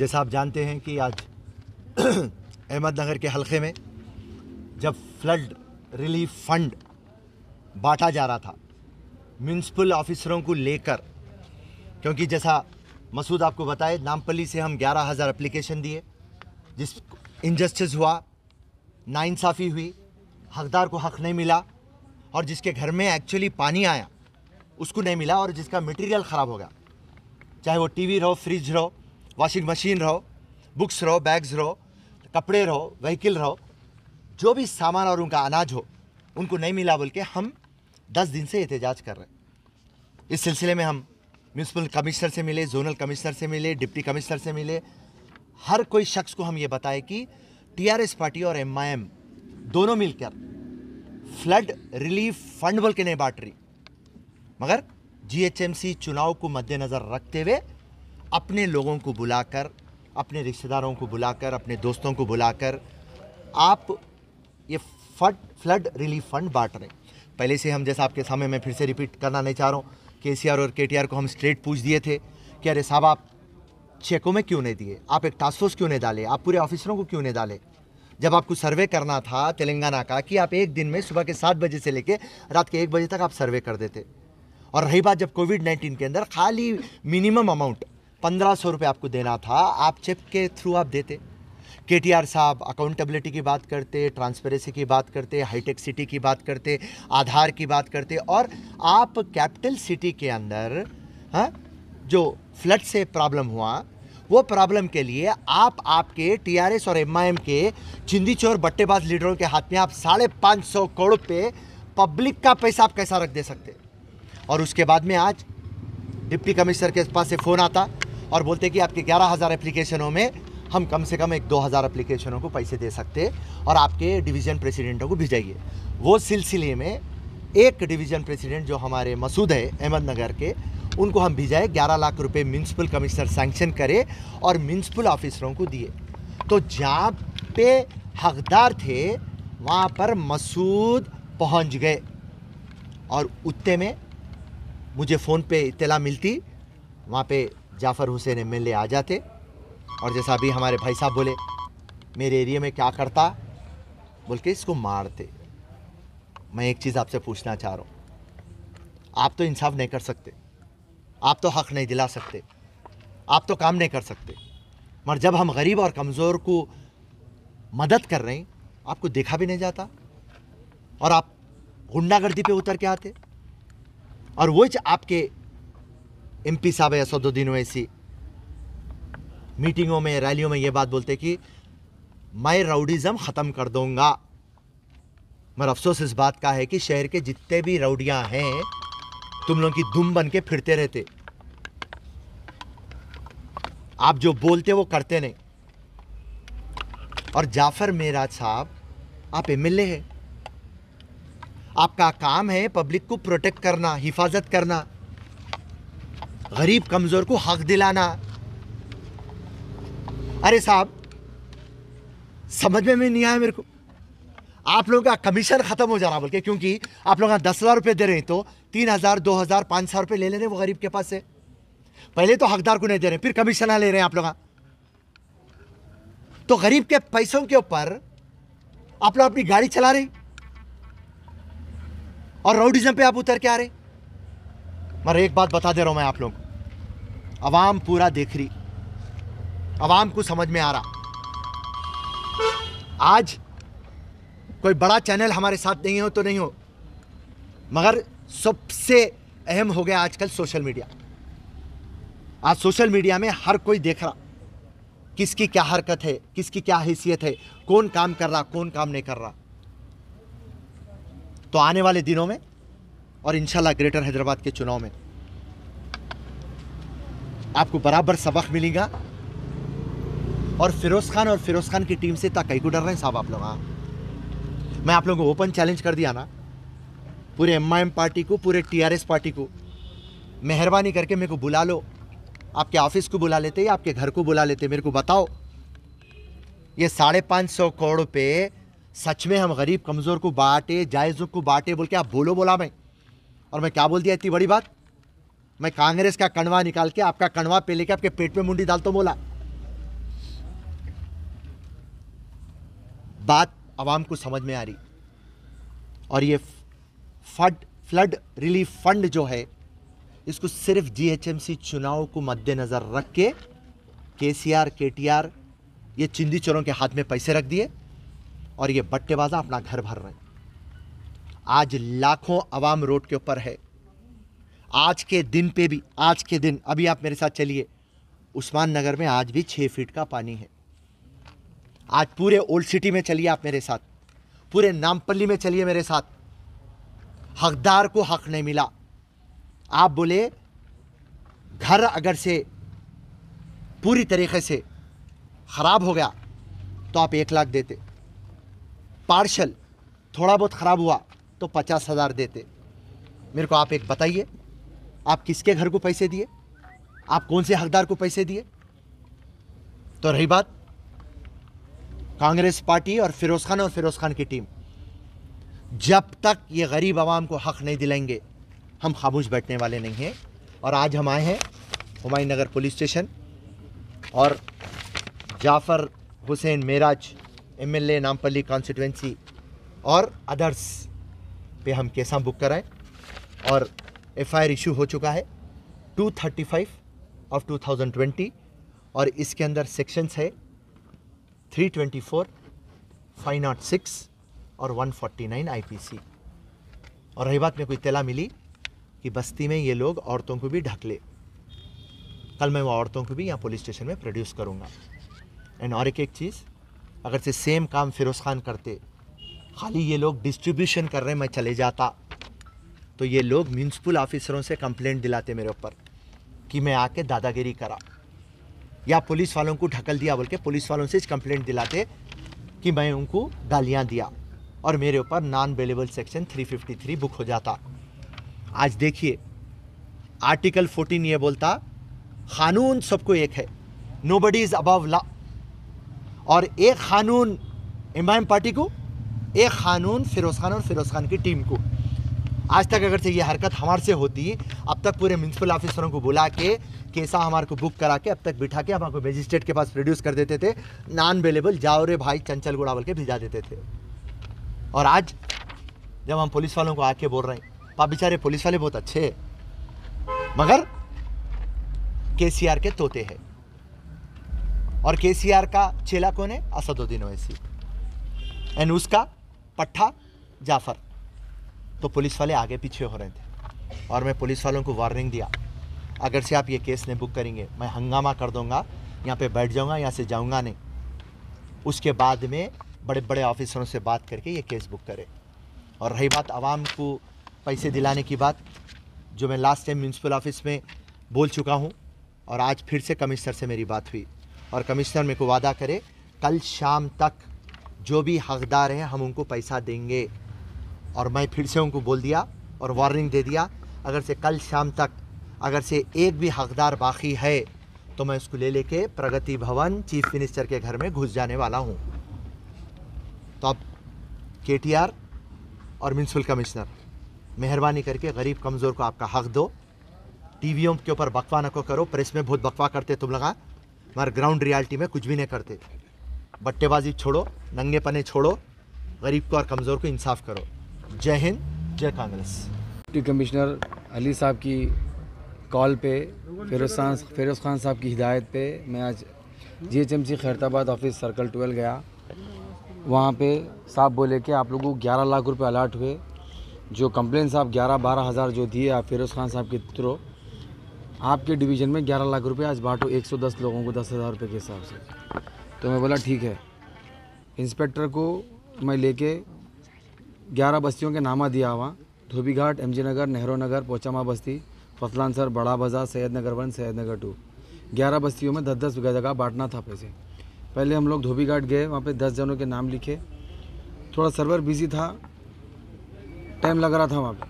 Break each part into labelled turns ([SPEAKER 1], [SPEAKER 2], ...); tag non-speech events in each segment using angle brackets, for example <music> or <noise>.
[SPEAKER 1] जैसा आप जानते हैं कि आज <clears throat> अहमदनगर के हलके में जब फ्लड रिलीफ फंड बांटा जा रहा था म्यूनसिपल ऑफिसरों को लेकर क्योंकि जैसा मसूद आपको बताए नामपली से हम ग्यारह हज़ार अप्लीकेशन दिए जिस इनजस्टिस हुआ नाइंसाफ़ी हुई हकदार को हक नहीं मिला और जिसके घर में एक्चुअली पानी आया उसको नहीं मिला और जिसका मटेरियल ख़राब हो गया चाहे वो टीवी रहो फ्रिज रहो वॉशिंग मशीन रहो बुक्स रहो बैग्स रहो कपड़े रहो व्हीकिल रहो जो भी सामान और उनका अनाज हो उनको नहीं मिला बोल के हम दस दिन से एहतजाज कर रहे हैं इस सिलसिले में हम म्यूनसिपल कमिश्नर से मिले जोनल कमिश्नर से मिले डिप्टी कमिश्नर से मिले हर कोई शख्स को हम ये बताए कि टीआरएस पार्टी और एमआईएम दोनों मिलकर फ्लड रिलीफ फंड बोल के नहीं बांट रही मगर जीएचएमसी चुनाव को मद्देनज़र रखते हुए अपने लोगों को बुलाकर अपने रिश्तेदारों को बुलाकर अपने दोस्तों को बुलाकर आप ये फट फ्लड रिलीफ फंड बांट रहे पहले से हम जैसा आपके सामने मैं फिर से रिपीट करना नहीं चाह रहा हूँ के सी और के को हम स्ट्रेट पूछ दिए थे कि अरे साहब आप चेकों में क्यों नहीं दिए आप एक टास्क फोर्स क्यों नहीं डाले आप पूरे ऑफिसरों को क्यों नहीं डाले जब आपको सर्वे करना था तेलंगाना का कि आप एक दिन में सुबह के सात बजे से लेकर रात के एक बजे तक आप सर्वे कर देते और रही बात जब कोविड नाइन्टीन के अंदर खाली मिनिमम अमाउंट पंद्रह सौ रुपये आपको देना था आप चेक के थ्रू आप देते के टी आर साहब अकाउंटेबिलिटी की बात करते ट्रांसपेरेंसी की बात करते हाईटेक सिटी की बात करते आधार की बात करते और आप कैपिटल सिटी के अंदर हा? जो फ्लड से प्रॉब्लम हुआ वो प्रॉब्लम के लिए आप आपके टीआरएस और एमआईएम के चिंदी चोर बट्टेबाज लीडरों के हाथ में आप साढ़े पाँच सौ करोड़ पे पब्लिक का पैसा आप कैसा रख दे सकते और उसके बाद में आज डिप्टी कमिश्नर के पास से फ़ोन आता और बोलते कि आपके ग्यारह हज़ार एप्लीकेशनों में हम कम से कम एक दो हज़ार एप्लीकेशनों को पैसे दे सकते और आपके डिवीज़न प्रेसिडेंटों को भिजाइए वो सिलसिले में एक डिवीज़न प्रेसिडेंट जो हमारे मसूद है अहमदनगर के उनको हम भिजाए ग्यारह लाख रुपये म्यूनसिपल कमिश्नर सैंक्शन करे और म्यूनसिपल ऑफिसरों को दिए तो जहाँ पे हकदार थे वहाँ पर मसूद पहुँच गए और उत्ते में मुझे फ़ोन पे इतला मिलती वहाँ पे जाफ़र हुसैन एम आ जाते और जैसा अभी हमारे भाई साहब बोले मेरे एरिया में क्या करता बोल के इसको मारते मैं एक चीज़ आपसे पूछना चाह रहा हूँ आप तो इंसाफ नहीं कर सकते आप तो हक़ नहीं दिला सकते आप तो काम नहीं कर सकते मगर जब हम गरीब और कमज़ोर को मदद कर रहे हैं आपको देखा भी नहीं जाता और आप गुंडागर्दी पे उतर के आते और वो आपके एमपी साहब है असदुद्दीन ओवैसी मीटिंगों में रैलियों में ये बात बोलते कि मैं राउडिज़म ख़त्म कर दूंगा मगर अफसोस इस बात का है कि शहर के जितने भी राउडियाँ हैं तुम लोगों की दुम बन के फिरते रहते आप जो बोलते वो करते नहीं और जाफर मेराज साहब आप एमएलए हैं आपका काम है पब्लिक को प्रोटेक्ट करना हिफाजत करना गरीब कमज़ोर को हक दिलाना अरे साहब समझ में नहीं आया मेरे को आप लोगों का कमीशन ख़त्म हो जा रहा बोल के क्योंकि आप लोग दस हज़ार रुपए दे रहे हैं तो तीन हज़ार दो हज़ार पांच हज़ार रुपए ले ले रहे हैं वो गरीब के पास से पहले तो हकदार को नहीं दे रहे फिर कमीशन ले रहे हैं आप लोग तो गरीब के पैसों के ऊपर आप लोग अपनी गाड़ी चला रहे और रोडिज्म पे आप उतर के आ रहे मगर एक बात बता दे रहा हूं मैं आप लोग आवाम पूरा देख रही आवाम को समझ में आ रहा आज कोई बड़ा चैनल हमारे साथ नहीं हो तो नहीं हो मगर सबसे अहम हो गया आजकल सोशल मीडिया आज सोशल मीडिया में हर कोई देख रहा किसकी क्या हरकत है किसकी क्या हैसियत है कौन काम कर रहा कौन काम नहीं कर रहा तो आने वाले दिनों में और इंशाल्लाह ग्रेटर हैदराबाद के चुनाव में आपको बराबर सबक मिलेगा और फिरोज़ खान और फिरोज़ खान की टीम से कई को डर रहे हैं साहब आप लोग हाँ मैं आप लोगों को ओपन चैलेंज कर दिया ना पूरे एम पार्टी को पूरे टीआरएस पार्टी को मेहरबानी करके मेरे को बुला लो आपके ऑफिस को बुला लेते या आपके घर को बुला लेते मेरे को बताओ ये साढ़े पाँच सौ करोड़ पे सच में हम गरीब कमज़ोर को बांटे जायज़ों को बांटे बोल के आप बोलो बोला मैं और मैं क्या बोल दिया इतनी बड़ी बात मैं कांग्रेस का कणवा निकाल के आपका कणवा पे लेके आपके पेट में मुंडी डाल तो बोला बात आवाम को समझ में आ रही और ये फड फ्लड रिलीफ फंड जो है इसको सिर्फ जीएचएमसी चुनाव को मद्देनज़र रख के केसीआर केटीआर ये चिंदी चोरों के हाथ में पैसे रख दिए और ये बट्टेबाजा अपना घर भर रहे आज लाखों आवाम रोड के ऊपर है आज के दिन पे भी आज के दिन अभी आप मेरे साथ चलिए उस्मान नगर में आज भी छः फीट का पानी है आज पूरे ओल्ड सिटी में चलिए आप मेरे साथ पूरे नामपल्ली में चलिए मेरे साथ हकदार को हक नहीं मिला आप बोले घर अगर से पूरी तरीके से ख़राब हो गया तो आप एक लाख देते पार्शल थोड़ा बहुत ख़राब हुआ तो पचास हज़ार देते मेरे को आप एक बताइए आप किसके घर को पैसे दिए आप कौन से हकदार को पैसे दिए तो रही बात कांग्रेस पार्टी और फिरोज खान और फिरोज खान की टीम जब तक ये गरीब आवाम को हक नहीं दिलाएंगे हम खामोश बैठने वाले नहीं हैं और आज हम आए हैं हुमायूं नगर पुलिस स्टेशन और Jafar Hussain Meraj M L A Nampally constituency और अदर्स पे हम केसा बुक कराएं और एफ़ आई इशू हो चुका है 235 ऑफ 2020 और इसके अंदर सेक्शंस है 324, 506 और 149 आईपीसी और रही बात में कोई तला मिली कि बस्ती में ये लोग औरतों को भी ढक ले कल मैं वो औरतों को भी यहाँ पुलिस स्टेशन में प्रोड्यूस करूँगा एंड और एक एक चीज़ अगर से सेम काम फिरोज़ खान करते खाली ये लोग डिस्ट्रीब्यूशन कर रहे मैं चले जाता तो ये लोग म्यूनसिपल ऑफिसरों से कंप्लेंट दिलाते मेरे ऊपर कि मैं आके दादागिरी करा या पुलिस वालों को ढकल दिया बोल के पुलिस वालों से कंप्लेंट दिलाते कि मैं उनको गालियाँ दिया और मेरे ऊपर नॉन अवेलेबल सेक्शन 353 बुक हो जाता आज देखिए आर्टिकल 14 ये बोलता कानून सबको एक है nobody is above law और एक कानून इमाम पार्टी को एक कानून फिरोज़ खान और फिरोज़ खान की टीम को आज तक अगर से ये हरकत हमारे से होती अब तक पूरे म्यूनसिपल ऑफिसरों को बुला के कैसा हमारे को बुक करा के अब तक बिठा के हमारे मजिस्ट्रेट के पास प्रोड्यूस कर देते थे नॉन अवेलेबल जाओ रे भाई चंचल गुड़ा बोल के भिजा देते थे और आज जब हम पुलिस वालों को आके बोल रहे हैं पा बेचारे पुलिस वाले बहुत अच्छे मगर के सी आर के तोते हैं और के सी आर का चेला कौन है असदुद्दीन ओवैसी एंड उसका पट्ठा जाफर तो पुलिस वाले आगे पीछे हो रहे थे और मैं पुलिस वालों को वार्निंग दिया अगर से आप ये केस नहीं बुक करेंगे मैं हंगामा कर दूँगा यहाँ पे बैठ जाऊँगा यहाँ से जाऊँगा नहीं उसके बाद में बड़े बड़े ऑफिसरों से बात करके ये केस बुक करें और रही बात आवाम को पैसे दिलाने की बात जो मैं लास्ट टाइम म्यूनसिपल ऑफिस में बोल चुका हूँ और आज फिर से कमिश्नर से मेरी बात हुई और कमिश्नर मेरे को वादा करे कल शाम तक जो भी हकदार हैं हम उनको पैसा देंगे और मैं फिर से उनको बोल दिया और वार्निंग दे दिया अगर से कल शाम तक अगर से एक भी हकदार बाकी है तो मैं उसको ले लेके प्रगति भवन चीफ मिनिस्टर के घर में घुस जाने वाला हूँ तो अब के और म्यूनसिपल कमिश्नर मेहरबानी करके गरीब कमज़ोर को आपका हक दो टीवीओं के ऊपर बकवा नको करो प्रेस में बहुत बकवा करते तुम लगा मगर ग्राउंड रियलिटी में कुछ भी नहीं करते बट्टेबाजी छोड़ो नंगे पने छोड़ो गरीब को और कमज़ोर को इंसाफ करो जय हिंद जय कांग्रेस
[SPEAKER 2] डिप्टी कमिश्नर अली साहब की कॉल पे फिरोज खान फिरोज़ खान साहब की हिदायत पे मैं आज GHMC Khairatabad office circle twelve गया वहाँ पे साहब बोले कि आप लोगों को ग्यारह लाख रुपए अलाट हुए जो कंप्लेन साहब ग्यारह बारह हज़ार जो दिए आप फिरोज़ खान साहब के थ्रो आपके डिवीज़न में ग्यारह लाख रुपए आज बांटो 110 लोगों को दस हज़ार रुपये के हिसाब से तो मैं बोला ठीक है इंस्पेक्टर को मैं लेके ग्यारह बस्तियों के नामा दिया हुआ धोबी घाट एम जी नगर नेहरू नगर पोचामा बस्ती फसलानसर बड़ा बाज़ार सैद नगर वन सैद नगर टू ग्यारह बस्तियों में दस दस बीघा जगह बांटना था पैसे पहले हम लोग धोबी घाट गए वहाँ पे दस जनों के नाम लिखे थोड़ा सर्वर बिजी था टाइम लग रहा था वहाँ पे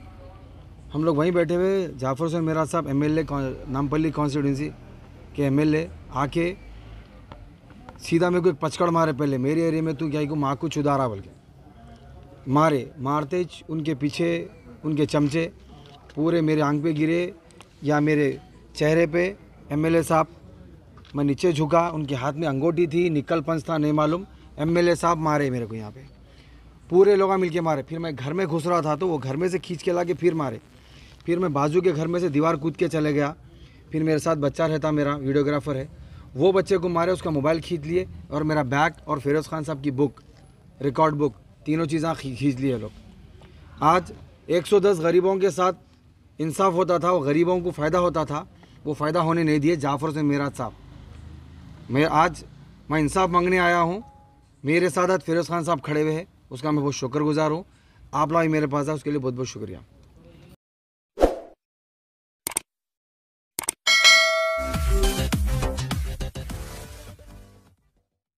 [SPEAKER 2] हम लोग वहीं बैठे हुए जाफर हुसैन मेरा साहब एम एल नामपल्ली कॉन्स्टिट्यूंसी के एम आके सीधा मेरे को एक पचकड़ मारे पहले मेरे एरिया में तू क्या को माँ को चुदारा बोल के मारे मारते उनके पीछे उनके चमचे पूरे मेरे आँख पे गिरे या मेरे चेहरे पे एमएलए साहब मैं नीचे झुका उनके हाथ में अंगूठी थी निकल पंच था नहीं मालूम एमएलए साहब मारे मेरे को यहाँ पे पूरे लोग मिल के मारे फिर मैं घर में घुस रहा था तो वो घर में से खींच के ला के फिर मारे फिर मैं बाजू के घर में से दीवार कूद के चले गया फिर मेरे साथ बच्चा रहता मेरा वीडियोग्राफर है वो बच्चे को मारे उसका मोबाइल खींच लिए और मेरा बैग और फिरोज़ खान साहब की बुक रिकॉर्ड बुक तीनों चीज़ें खींच ली है लोग आज 110 गरीबों के साथ इंसाफ होता था और गरीबों को फ़ायदा होता था वो फ़ायदा होने नहीं दिए जाफ़र से मेरा साहब मैं आज मैं इंसाफ मांगने आया हूँ मेरे साथ आज फिरोज़ खान साहब खड़े हुए हैं उसका मैं बहुत शुक्रगुजार हूँ आप लाई मेरे पास है उसके लिए बहुत बहुत शुक्रिया